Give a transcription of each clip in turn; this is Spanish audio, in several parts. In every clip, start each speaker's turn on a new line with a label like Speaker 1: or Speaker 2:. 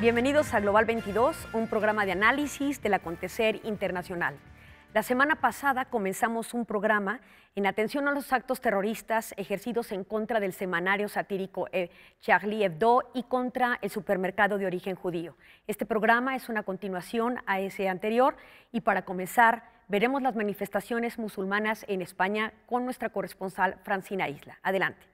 Speaker 1: Bienvenidos a Global 22, un programa de análisis del acontecer internacional. La semana pasada comenzamos un programa en atención a los actos terroristas ejercidos en contra del semanario satírico eh, Charlie Hebdo y contra el supermercado de origen judío. Este programa es una continuación a ese anterior y para comenzar veremos las manifestaciones musulmanas en España con nuestra corresponsal Francina Isla. Adelante.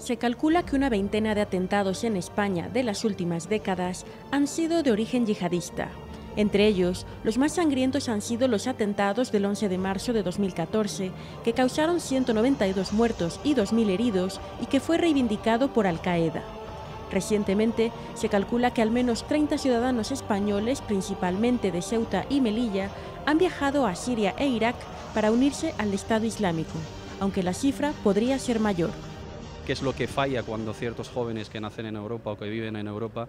Speaker 1: Se
Speaker 2: calcula que una veintena de atentados en España de las últimas décadas han sido de origen yihadista. Entre ellos, los más sangrientos han sido los atentados del 11 de marzo de 2014, que causaron 192 muertos y 2.000 heridos y que fue reivindicado por Al-Qaeda. Recientemente, se calcula que al menos 30 ciudadanos españoles, principalmente de Ceuta y Melilla, han viajado a Siria e Irak para unirse al Estado Islámico, aunque la cifra podría ser mayor
Speaker 3: qué es lo que falla cuando ciertos jóvenes que nacen en Europa o que viven en Europa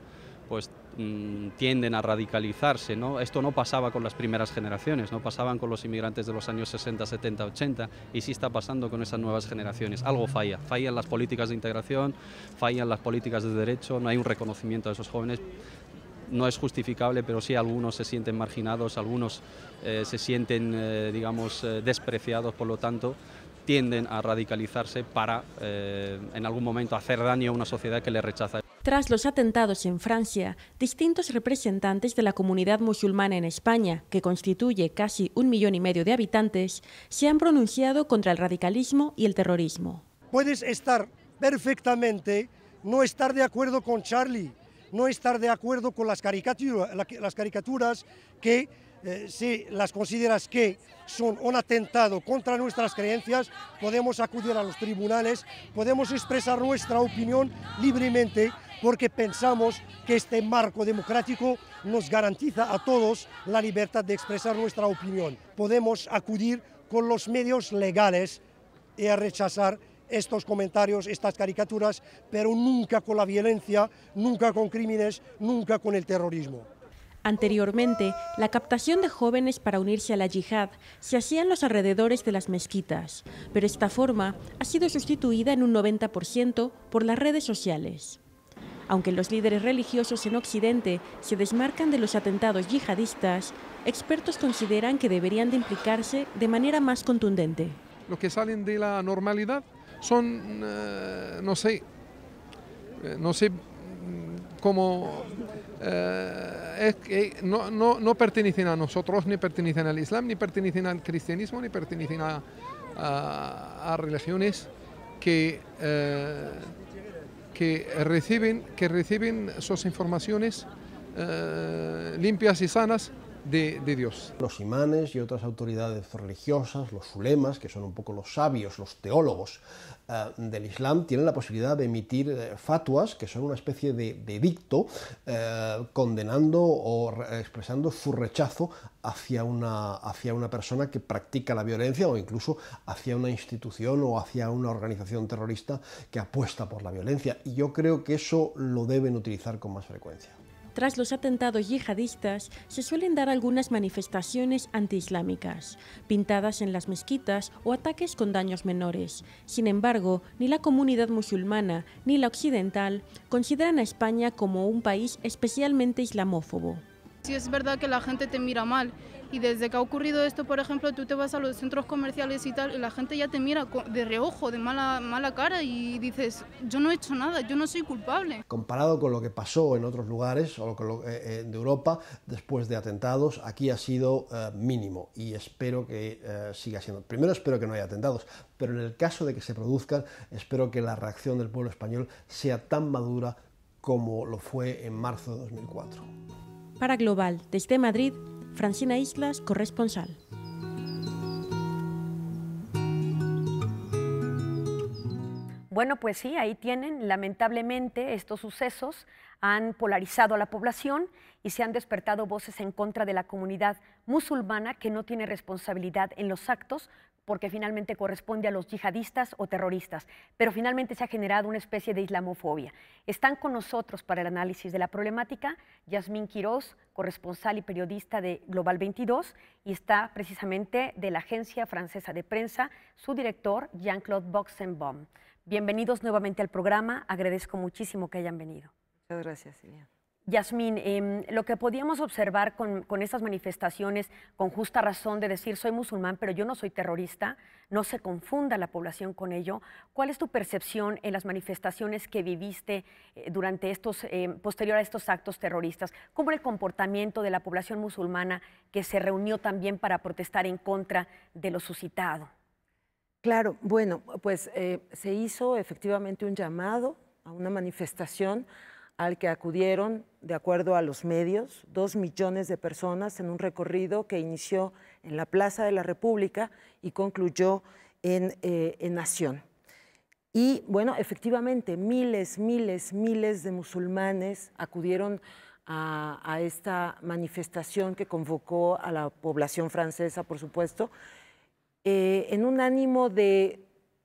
Speaker 3: pues mm, tienden a radicalizarse. ¿no? Esto no pasaba con las primeras generaciones, no pasaban con los inmigrantes de los años 60, 70, 80 y sí está pasando con esas nuevas generaciones. Algo falla, fallan las políticas de integración, fallan las políticas de derecho, no hay un reconocimiento de esos jóvenes no es justificable, pero sí algunos se sienten marginados, algunos eh, se sienten, eh, digamos, eh, despreciados, por lo tanto, tienden a radicalizarse para eh, en algún momento hacer daño a una sociedad que les rechaza.
Speaker 2: Tras los atentados en Francia, distintos representantes de la comunidad musulmana en España, que constituye casi un millón y medio de habitantes, se han pronunciado contra el radicalismo y el terrorismo.
Speaker 4: Puedes estar perfectamente, no estar de acuerdo con Charlie, no estar de acuerdo con las caricaturas que eh, si las consideras que son un atentado contra nuestras creencias, podemos acudir a los tribunales, podemos expresar nuestra opinión libremente porque pensamos que este marco democrático nos garantiza a todos la libertad de expresar nuestra opinión. Podemos acudir con los medios legales y a rechazar estos comentarios, estas caricaturas, pero nunca con la violencia, nunca con crímenes, nunca con el terrorismo.
Speaker 2: Anteriormente, la captación de jóvenes para unirse a la yihad se hacía en los alrededores de las mezquitas, pero esta forma ha sido sustituida en un 90% por las redes sociales. Aunque los líderes religiosos en Occidente se desmarcan de los atentados yihadistas, expertos consideran que deberían de implicarse de manera más contundente.
Speaker 4: Los que salen de la normalidad son, eh, no sé, eh, no sé mm, cómo eh, que no, pertenecen a nosotros, ni pertenecen al Islam, ni pertenecen al cristianismo, ni pertenecen a, religiones que, eh, que, reciben, que reciben sus informaciones eh, limpias y sanas de, Dios. Los imanes y otras autoridades religiosas,
Speaker 3: los ulemas, que son un poco los sabios, los teólogos eh, del Islam, tienen la posibilidad de emitir eh, fatuas, que son una especie de, de dicto, eh, condenando o expresando su rechazo hacia una, hacia una persona que practica la violencia o incluso hacia una institución o hacia una organización terrorista que apuesta por la violencia. Y yo creo que eso lo deben utilizar con más frecuencia.
Speaker 2: Tras los atentados yihadistas se suelen dar algunas manifestaciones antiislámicas, pintadas en las mezquitas o ataques con daños menores. Sin embargo, ni la comunidad musulmana ni la occidental consideran a España como un país especialmente islamófobo. Si es verdad que la gente te mira mal y desde que ha ocurrido esto, por ejemplo, tú te vas a los centros comerciales y tal, y la gente ya te mira de reojo, de mala, mala cara, y dices, yo no he hecho nada, yo no soy culpable.
Speaker 3: Comparado con lo que pasó en otros lugares o eh, eh, de Europa después de atentados, aquí ha sido eh, mínimo y espero que siga siendo. Primero espero que no haya atentados, pero en el caso de que se produzcan, espero que la reacción del pueblo español sea tan madura como lo fue en marzo de 2004.
Speaker 2: Para Global, desde Madrid, Francina Islas, corresponsal.
Speaker 1: Bueno, pues sí, ahí tienen. Lamentablemente estos sucesos han polarizado a la población y se han despertado voces en contra de la comunidad musulmana que no tiene responsabilidad en los actos porque finalmente corresponde a los yihadistas o terroristas, pero finalmente se ha generado una especie de islamofobia. Están con nosotros para el análisis de la problemática Yasmín Quiroz, corresponsal y periodista de Global 22, y está precisamente de la agencia francesa de prensa, su director Jean-Claude Boxenbaum. Bienvenidos nuevamente al programa, agradezco muchísimo que hayan venido. Muchas gracias, Silvia. Yasmín, em, lo que podíamos observar con, estas manifestaciones, con justa razón de decir soy musulmán, pero yo no soy terrorista, no se confunda la población con ello. ¿Cuál es tu percepción en las manifestaciones que viviste eh, durante estos, em, posterior a estos actos terroristas? ¿Cómo el comportamiento de la población musulmana que se reunió también para protestar en contra de lo suscitado?
Speaker 5: Claro, bueno, pues eh, se hizo efectivamente un llamado a una manifestación al que acudieron, de acuerdo a los medios, dos millones de personas en un recorrido que inició en la Plaza de la República y concluyó en, eh, Nación. Y bueno, efectivamente, miles, miles, miles de musulmanes acudieron a, esta manifestación que convocó a la población francesa, por supuesto, eh, en un ánimo de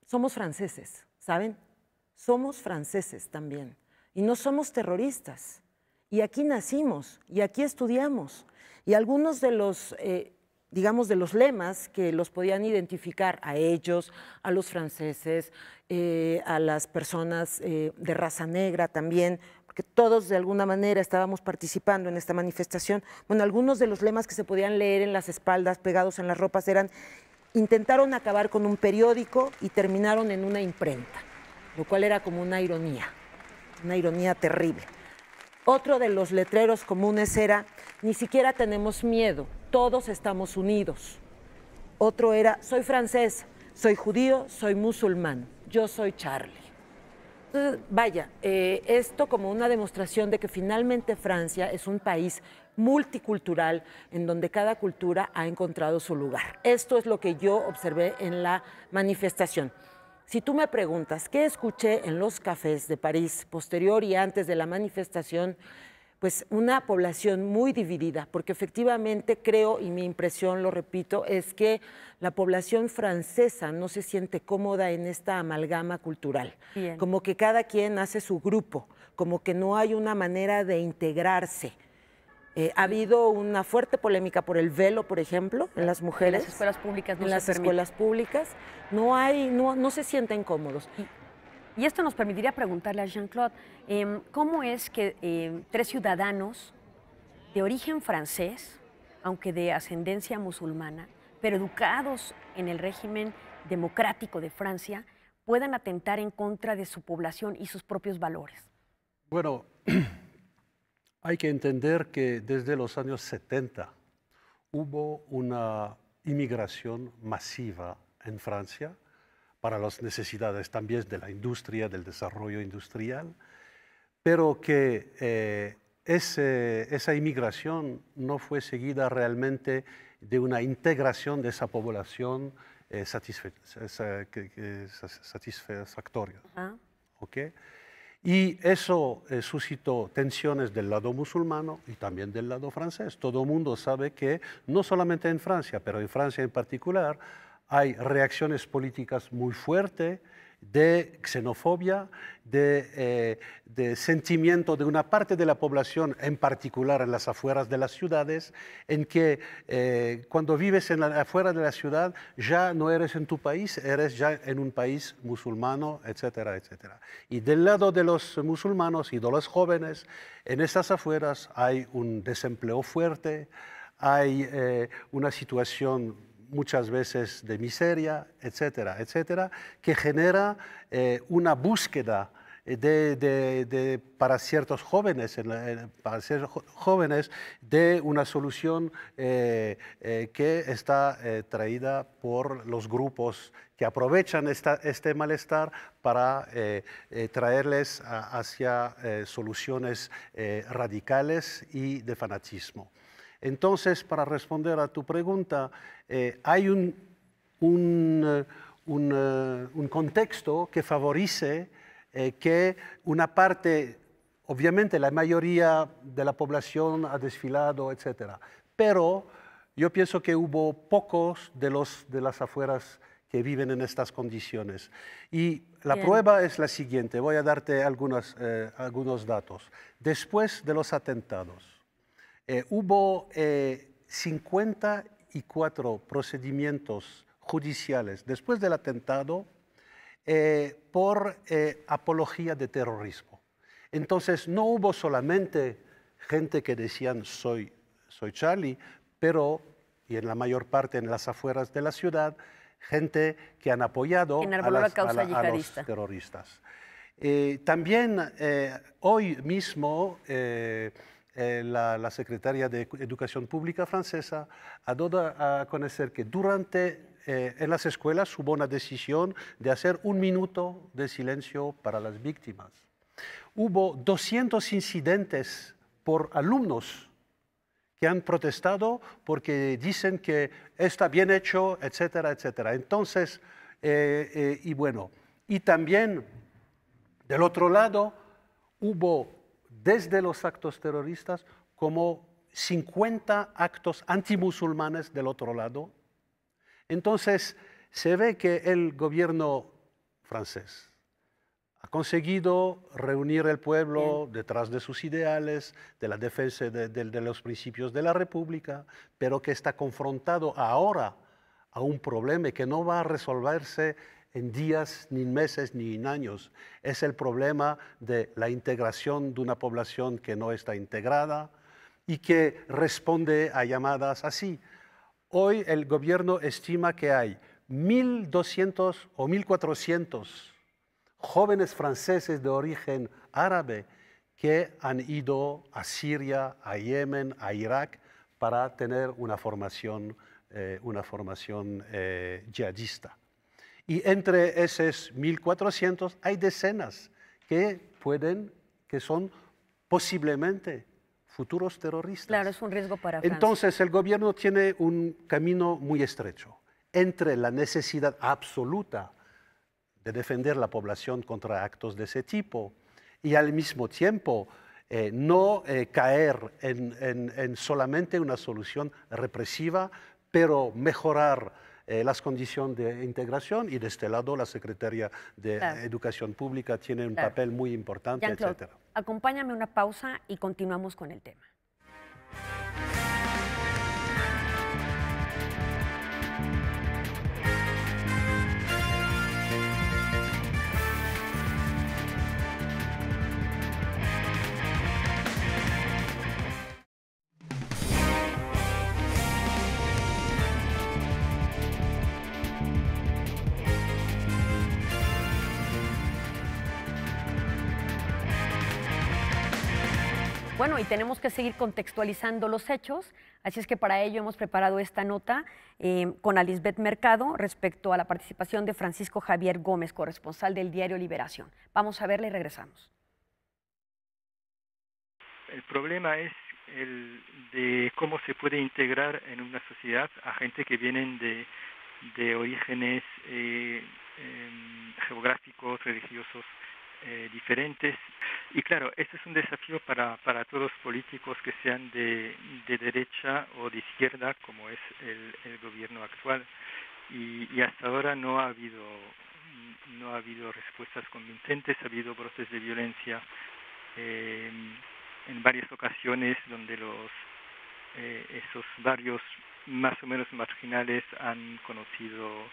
Speaker 5: somos franceses, ¿saben? Somos franceses también y no somos terroristas. Y aquí nacimos y aquí estudiamos. Y algunos de los, eh, digamos, de los lemas que los podían identificar a ellos, a los franceses, eh, a las personas eh, de raza negra también, porque todos de alguna manera estábamos participando en esta manifestación. Bueno, algunos de los lemas que se podían leer en las espaldas, pegados en las ropas, eran intentaron acabar con un periódico y terminaron en una imprenta, lo cual era como una ironía una ironía terrible. Otro de los letreros comunes era, ni siquiera tenemos miedo, todos estamos unidos. Otro era, soy francés, soy judío, soy musulmán, yo soy Charlie. vaya, eh, esto como una demostración de que finalmente Francia es un país multicultural en donde cada cultura ha encontrado su lugar. Esto es lo que yo observé en la manifestación. Si tú me preguntas qué escuché en los cafés de París posterior y antes de la manifestación, pues una población muy dividida, porque efectivamente creo, y mi impresión, lo repito, es que la población francesa no se siente cómoda en esta amalgama cultural, como que cada quien hace su grupo, como que no hay una manera de integrarse. Eh, ha habido una fuerte polémica por el velo, por ejemplo, en las mujeres. En las escuelas
Speaker 1: públicas no En las escuelas públicas no hay, no, se sienten cómodos. Y, esto nos permitiría preguntarle a Jean-Claude, em, ¿cómo es que em, tres ciudadanos de origen francés, aunque de ascendencia musulmana, pero educados en el régimen democrático de Francia, puedan atentar en contra de su población y sus propios valores?
Speaker 3: Bueno, Hay que entender que desde los años 70 hubo una inmigración masiva en Francia para las necesidades también de la industria, del desarrollo industrial, pero que eh, esa inmigración no fue seguida realmente de una integración de esa población eh, satisfactoria. Y eso eh, suscitó tensiones del lado musulmano y también del lado francés. Todo el mundo sabe que, no solamente en Francia, pero en Francia en particular, hay reacciones políticas muy fuertes de xenofobia, de, eh, de, sentimiento de una parte de la población, en particular en las afueras de las ciudades, en que eh, cuando vives en afuera de la ciudad ya no eres en tu país, eres ya en un país musulmano, etcétera, etcétera. Y del lado de los musulmanos y de los jóvenes, en esas afueras hay un desempleo fuerte, hay eh, una situación muchas veces de miseria, etcétera, etcétera, que genera eh, una búsqueda eh, para ciertos jóvenes, para jóvenes de una solución eh, que está traída por los grupos que aprovechan este malestar para traerles hacia soluciones radicales y de fanatismo. Entonces, para responder a tu pregunta, eh, hay eh, eh, un, contexto que favorece que una parte, obviamente la mayoría de la población ha desfilado, etc. Pero yo pienso que hubo pocos de, los, de las afueras que viven en estas condiciones. Y la prueba es la siguiente, voy a darte algunos datos. Después de los atentados, eh, hubo 54 eh, procedimientos judiciales después del atentado eh, por apología de terrorismo. Entonces no hubo solamente gente que decían soy, soy Charlie, pero, y en la mayor parte en las afueras de la ciudad, gente que han apoyado a, los terroristas. también hoy mismo eh, la, secretaria de Educación Pública francesa ha dado a conocer que durante eh, en las escuelas hubo una decisión de hacer un minuto de silencio para las víctimas. Hubo 200 incidentes por alumnos que han protestado porque dicen que está bien hecho, etcétera, etcétera. Entonces, eh, y bueno, y también del otro lado hubo desde los actos terroristas como 50 actos antimusulmanes del otro lado. Entonces, se ve que el gobierno francés ha conseguido reunir al pueblo detrás de sus ideales, de la defensa de, de los principios de la República, pero que está confrontado ahora a un problema que no va a resolverse en días, ni en meses, ni en años. Es el problema de la integración de una población que no está integrada y que responde a llamadas así. Hoy el gobierno estima que hay 1.200 o 1.400 jóvenes franceses de origen árabe que han ido a Siria, a Yemen, a Irak para tener una formación, eh, una formación eh, y entre esos 1.400 hay decenas que pueden, que son posiblemente futuros terroristas. Claro, es un riesgo
Speaker 1: para Francia. Entonces,
Speaker 3: el gobierno tiene un camino muy estrecho entre la necesidad absoluta de defender la población contra actos de ese tipo y al mismo tiempo eh, no eh, caer en, en, solamente una solución represiva, pero mejorar eh, las condiciones de integración y de este lado la Secretaría de Educación Pública tiene un papel muy importante, etc.
Speaker 1: Acompáñame una pausa y continuamos con el tema. tenemos que seguir contextualizando los hechos, así es que para ello hemos preparado esta nota eh, con Alisbeth Mercado respecto a la participación de Francisco Javier Gómez, corresponsal del diario Liberación. Vamos a verla y regresamos.
Speaker 4: El problema es el de cómo se puede integrar en una sociedad a gente que vienen de, de orígenes eh, em, geográficos, religiosos eh, diferentes. Y claro, este es un desafío para, para todos los políticos que sean de, de derecha o de izquierda, como es el, gobierno actual. Y, hasta ahora no ha habido mm, no ha habido respuestas convincentes, ha habido brotes de violencia eh, en varias ocasiones donde los eh, esos barrios más o menos marginales han conocido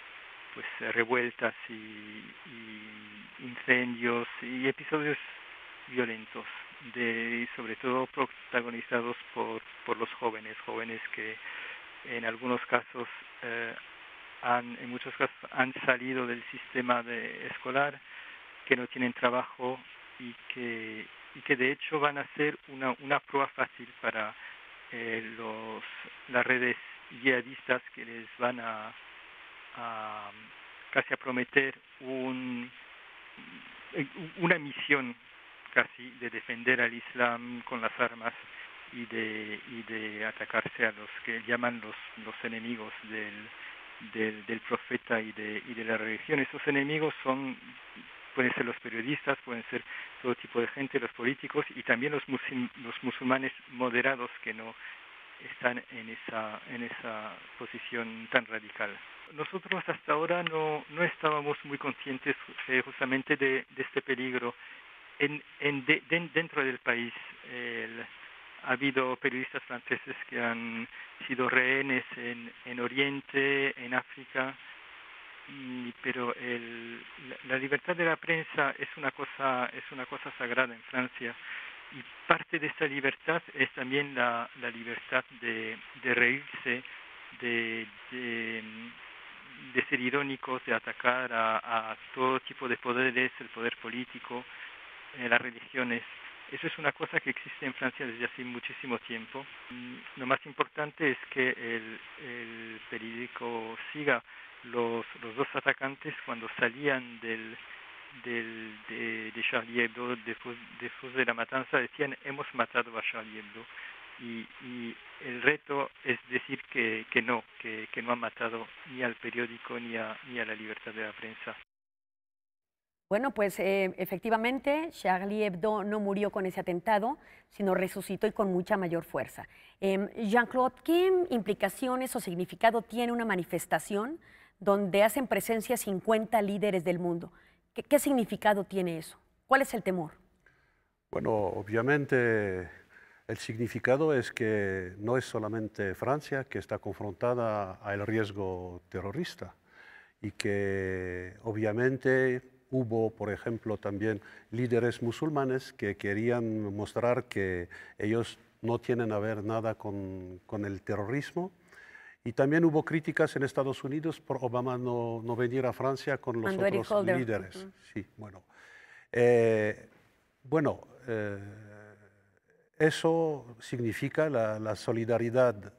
Speaker 4: pues revueltas y, incendios y episodios violentos, de, sobre todo protagonizados por, los jóvenes, jóvenes que en algunos casos eh, han, en muchos casos han salido del sistema de escolar, que no tienen trabajo y que, y que de hecho van a ser una, una prueba fácil para eh, los, las redes yihadistas que les van a, casi a prometer un, eh, una misión casi de defender al Islam con las armas y de, y de atacarse a los que llaman los, los enemigos del, del, profeta y de, y de la religión. Esos enemigos son pueden ser los periodistas, pueden ser todo tipo de gente, los políticos y también los, los musulmanes moderados que no están en esa, en esa posición tan radical. Nosotros hasta ahora no, no estábamos muy conscientes eh, justamente de, de, este peligro. En, en dentro del país el, ha habido periodistas franceses que han sido rehenes en, en Oriente, en África, pero el, la, la, libertad de la prensa es una cosa, es una cosa sagrada en Francia y parte de esta libertad es también la, la libertad de, de reírse, de, de, ser irónicos, de atacar a, todo tipo de poderes, el poder político, eh, las religiones. Eso es una cosa que existe en Francia desde hace muchísimo tiempo. Mm, lo más importante es que el, el periódico siga los, los dos atacantes cuando salían del, del, de, de, Charlie Hebdo, después, de la matanza, decían hemos matado a Charlie Hebdo. Y, y el reto es decir que, que no, que, no ha matado ni al periódico ni a, ni a la libertad de la prensa.
Speaker 1: Bueno, pues eh, efectivamente Charlie Hebdo no murió con ese atentado, sino resucitó y con mucha mayor fuerza. Em, Jean-Claude, ¿qué implicaciones o significado tiene una manifestación donde hacen presencia 50 líderes del mundo? ¿Qué, significado tiene eso? ¿Cuál es el temor?
Speaker 3: Bueno, obviamente el significado es que no es solamente Francia que está confrontada al riesgo terrorista y que obviamente hubo, por ejemplo, también líderes musulmanes que querían mostrar que ellos no tienen a ver nada con el terrorismo y también hubo críticas en Estados Unidos por Obama no, no venir a Francia con los otros líderes. Sí, bueno. Eh, bueno, eh, eso significa la, solidaridad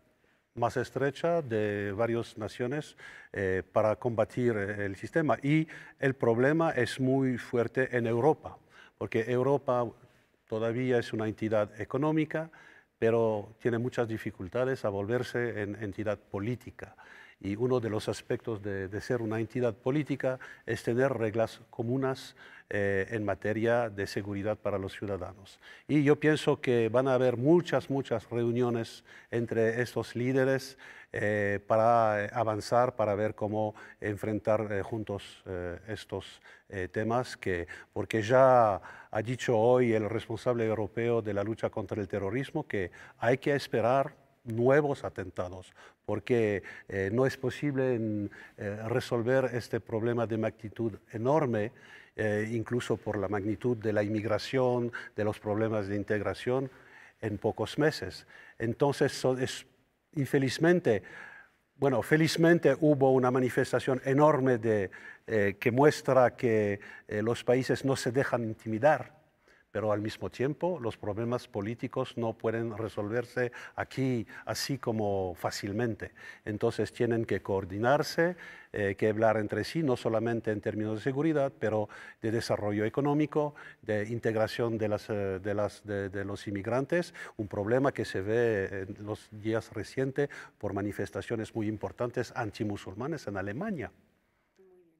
Speaker 3: más estrecha de varias naciones eh, para combatir el sistema. Y el problema es muy fuerte en Europa, porque Europa todavía es una entidad económica, pero tiene muchas dificultades a volverse en entidad política. Y uno de los aspectos de, ser una entidad política es tener reglas comunes eh, en materia de seguridad para los ciudadanos. Y yo pienso que van a haber muchas, muchas reuniones entre estos líderes eh, para avanzar, para ver cómo enfrentar eh, juntos estos temas, que, porque ya ha dicho hoy el responsable europeo de la lucha contra el terrorismo que hay que esperar nuevos atentados, porque eh, no es posible mm, eh, resolver este problema de magnitud enorme, eh, incluso por la magnitud de la inmigración, de los problemas de integración, en pocos meses. Entonces, es, infelizmente, bueno, felizmente hubo una manifestación enorme de, que muestra que los países no se dejan intimidar pero al mismo tiempo los problemas políticos no pueden resolverse aquí así como fácilmente. Entonces tienen que coordinarse, eh, que hablar entre sí, no solamente en términos de seguridad, pero de desarrollo económico, de integración eh, de, de los inmigrantes, un problema que se ve en los días recientes por manifestaciones muy importantes antimusulmanes en Alemania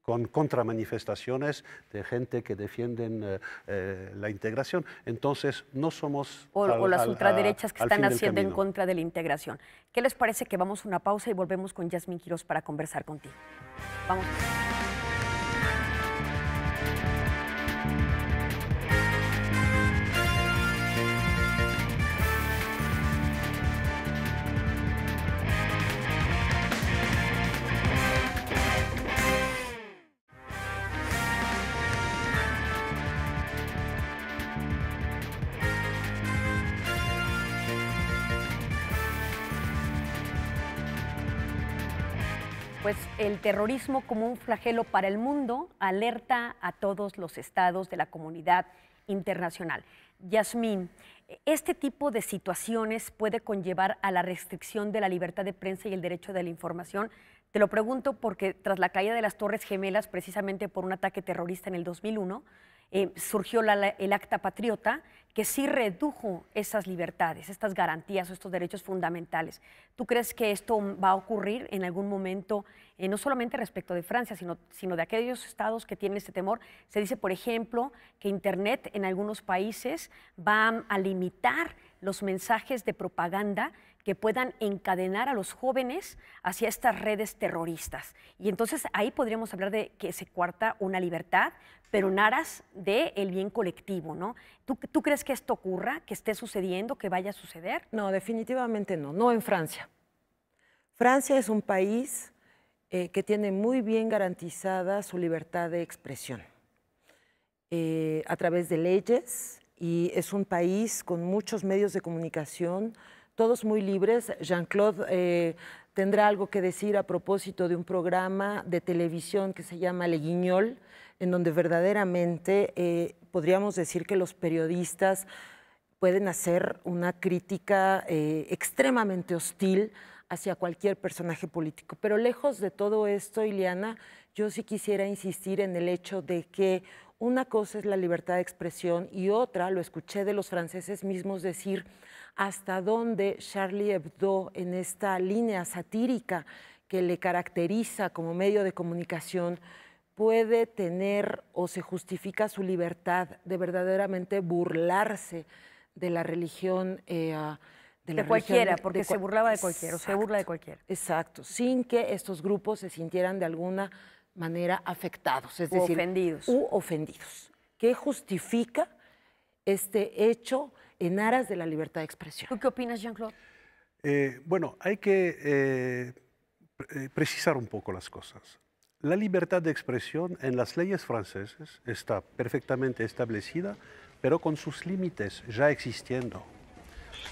Speaker 3: con contramanifestaciones de gente que defienden eh, eh, la integración. Entonces, no somos... O, las ultraderechas que están haciendo en
Speaker 1: contra de la integración. ¿Qué les parece que vamos a una pausa y volvemos con Yasmin Quiroz para conversar contigo? Vamos. el terrorismo como un flagelo para el mundo alerta a todos los estados de la comunidad internacional. Yasmín, este tipo de situaciones puede conllevar a la restricción de la libertad de prensa y el derecho de la información. Te lo pregunto porque tras la caída de las Torres Gemelas, precisamente por un ataque terrorista en el 2001, eh, surgió el Acta Patriota, que sí redujo esas libertades, estas garantías o estos derechos fundamentales. ¿Tú crees que esto va a ocurrir en algún momento, eh, no solamente respecto de Francia, sino, sino de aquellos estados que tienen este temor? Se dice, por ejemplo, que Internet en algunos países va a limitar los mensajes de propaganda que puedan encadenar a los jóvenes hacia estas redes terroristas. Y entonces ahí podríamos hablar de que se cuarta una libertad, pero en aras del el bien colectivo, ¿no? ¿Tú, crees que esto ocurra, que esté sucediendo, que vaya a suceder? No, definitivamente no, no en
Speaker 5: Francia. Francia es un país eh, que tiene muy bien garantizada su libertad de expresión eh, a través de leyes y es un país con muchos medios de comunicación todos muy libres. Jean-Claude eh, tendrá algo que decir a propósito de un programa de televisión que se llama Le Guignol, en donde verdaderamente eh, podríamos decir que los periodistas pueden hacer una crítica eh, extremadamente hostil hacia cualquier personaje político. Pero lejos de todo esto, Ileana, yo sí quisiera insistir en el hecho de que una cosa es la libertad de expresión y otra, lo escuché de los franceses mismos decir, hasta dónde Charlie Hebdo, en esta línea satírica que le caracteriza como medio de comunicación, puede tener o se justifica su libertad de verdaderamente burlarse de la religión. Eh, de, de cualquiera, porque se burlaba de cualquiera, o se burla de cualquiera. Exacto, sin que estos grupos se sintieran de alguna manera afectados, es decir, ofendidos. U ofendidos. ¿Qué justifica este hecho en aras de la libertad de expresión. ¿Tú qué opinas, Jean-Claude?
Speaker 3: Eh, bueno, hay que eh, eh, precisar un poco las cosas. La libertad de expresión en las leyes francesas está perfectamente establecida, pero con sus límites ya existiendo.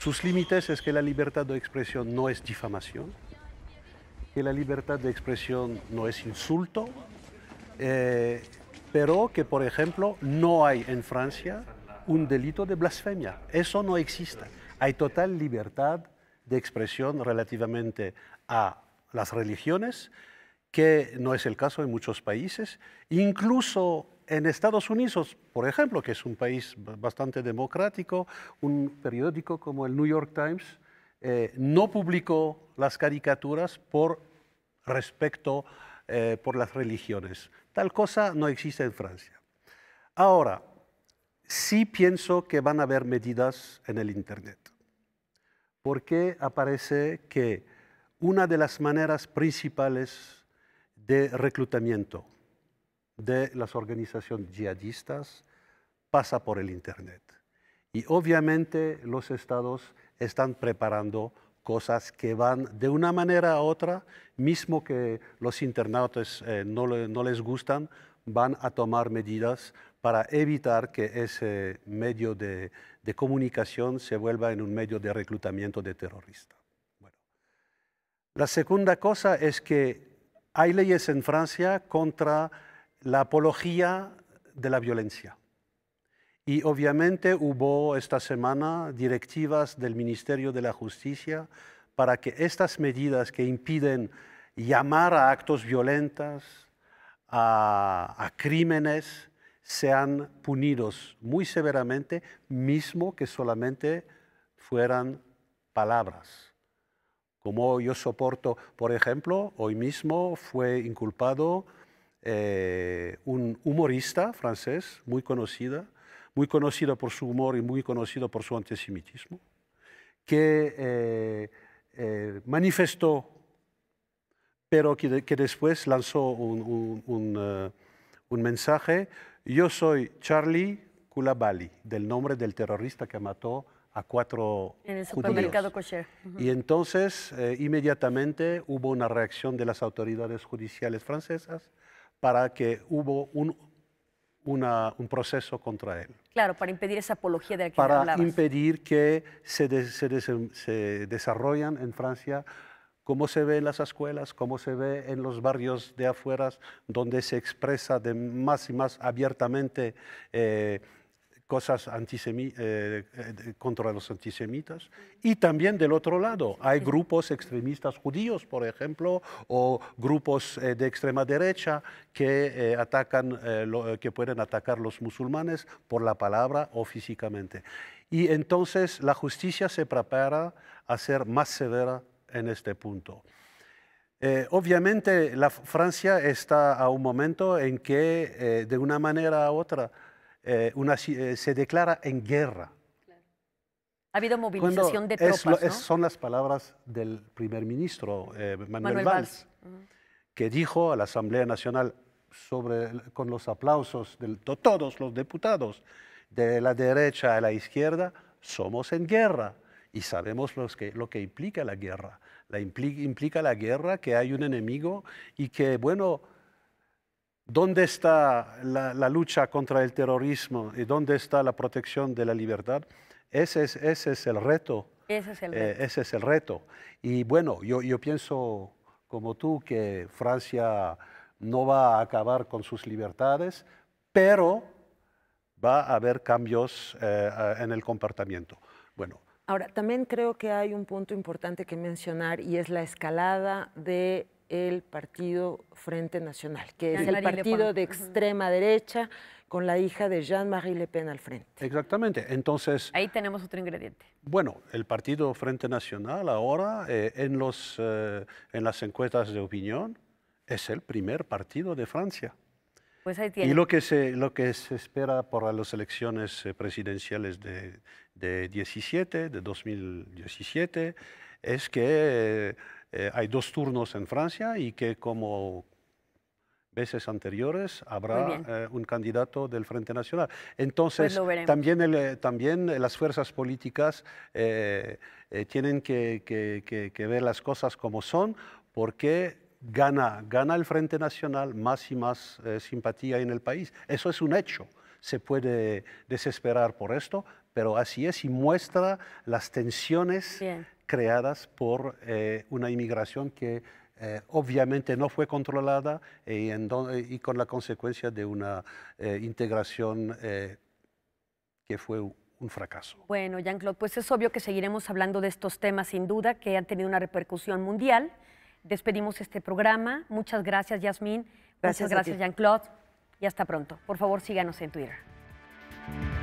Speaker 3: Sus límites es que la libertad de expresión no es difamación, que la libertad de expresión no es insulto, pero que, por ejemplo, no hay en Francia un delito de blasfemia. Eso no existe. Hay total libertad de expresión relativamente a las religiones, que no es el caso en muchos países, incluso en Estados Unidos, por ejemplo, que es un país bastante democrático, un periódico como el New York Times eh, no publicó las caricaturas por respecto eh, por las religiones. Tal cosa no existe en Francia. Ahora, sí pienso que van a haber medidas en el Internet, porque aparece que una de las maneras principales de reclutamiento de las organizaciones yihadistas pasa por el Internet. Y obviamente los estados están preparando cosas que van de una manera a otra, mismo que los internautas eh, no les gustan, van a tomar medidas para evitar que ese medio de, comunicación se vuelva en un medio de reclutamiento de terroristas. La segunda cosa es que hay leyes en Francia contra la apología de la violencia. Y obviamente hubo esta semana directivas del Ministerio de la Justicia para que estas medidas que impiden llamar a actos violentos, a crímenes, sean punidos muy severamente, mismo que solamente fueran palabras. Como yo soporto, por ejemplo, hoy mismo fue inculpado eh, un humorista francés muy conocida, muy conocido por su humor y muy conocido por su antisemitismo, que eh, eh, manifestó, pero que, después lanzó un, un mensaje yo soy Charlie Kulabali, del nombre del terrorista que mató a cuatro En el supermercado
Speaker 1: Cocher. Y
Speaker 3: entonces, eh, inmediatamente hubo una reacción de las autoridades judiciales francesas para que hubo un, una, un proceso contra él.
Speaker 1: Claro, para impedir esa apología de la que Para
Speaker 3: impedir que se, se, se desarrollan en Francia cómo se ve en las escuelas, cómo se ve en los barrios de afueras, donde se expresa de más y más abiertamente eh, cosas eh, contra los antisemitas. Y también del otro lado, hay grupos extremistas judíos, por ejemplo, o grupos eh, de extrema derecha que, atacan, que pueden atacar los musulmanes por la palabra o físicamente. Y entonces la justicia se prepara a ser más severa en este punto. Eh, obviamente la Francia está a un momento en que eh, de una manera u otra eh, se declara en guerra.
Speaker 1: Ha habido movilización de tropas. son
Speaker 3: las palabras del primer ministro Manuel, Valls, que dijo a la Asamblea Nacional con los aplausos de todos los diputados de la derecha a la izquierda, somos en guerra y sabemos lo que implica la guerra. implica, la guerra que hay un enemigo y que, bueno, ¿Dónde está la, lucha contra el terrorismo y dónde está la protección de la libertad? Ese es, el eh, reto.
Speaker 1: Ese
Speaker 3: es el reto. Y bueno, yo, pienso como tú que Francia no va a acabar con sus libertades, pero va a haber cambios eh, en el comportamiento.
Speaker 5: Ahora, también creo que hay un punto importante que mencionar y es la escalada de el Partido Frente Nacional, que es el partido de extrema derecha con la hija de Jean-Marie Le Pen al frente.
Speaker 3: Exactamente, entonces... Ahí tenemos otro ingrediente. Bueno, el Partido Frente Nacional ahora eh, en, los, eh, en las encuestas de opinión es el primer partido de Francia.
Speaker 1: Pues ahí tiene. Y lo
Speaker 3: que, se, lo que se espera por las elecciones eh, presidenciales de, de 17, de 2017, es que eh, hay dos turnos en Francia y que como veces anteriores habrá eh, un candidato del Frente Nacional. Entonces, pues también, eh, también las fuerzas políticas tienen que, ver las cosas como son, porque gana, gana el Frente Nacional más y más simpatía en el país. Eso es un hecho. Se puede desesperar por esto, pero así es y muestra las tensiones creadas por eh, una inmigración que eh, obviamente no fue controlada eh, y, con la consecuencia de una integración que fue un fracaso.
Speaker 1: Bueno, Jean-Claude, pues es obvio que seguiremos hablando de estos temas sin duda que han tenido una repercusión mundial. Despedimos este programa. Muchas gracias, Yasmín. Muchas gracias Jean-Claude. Y hasta pronto. Por favor, síganos en Twitter.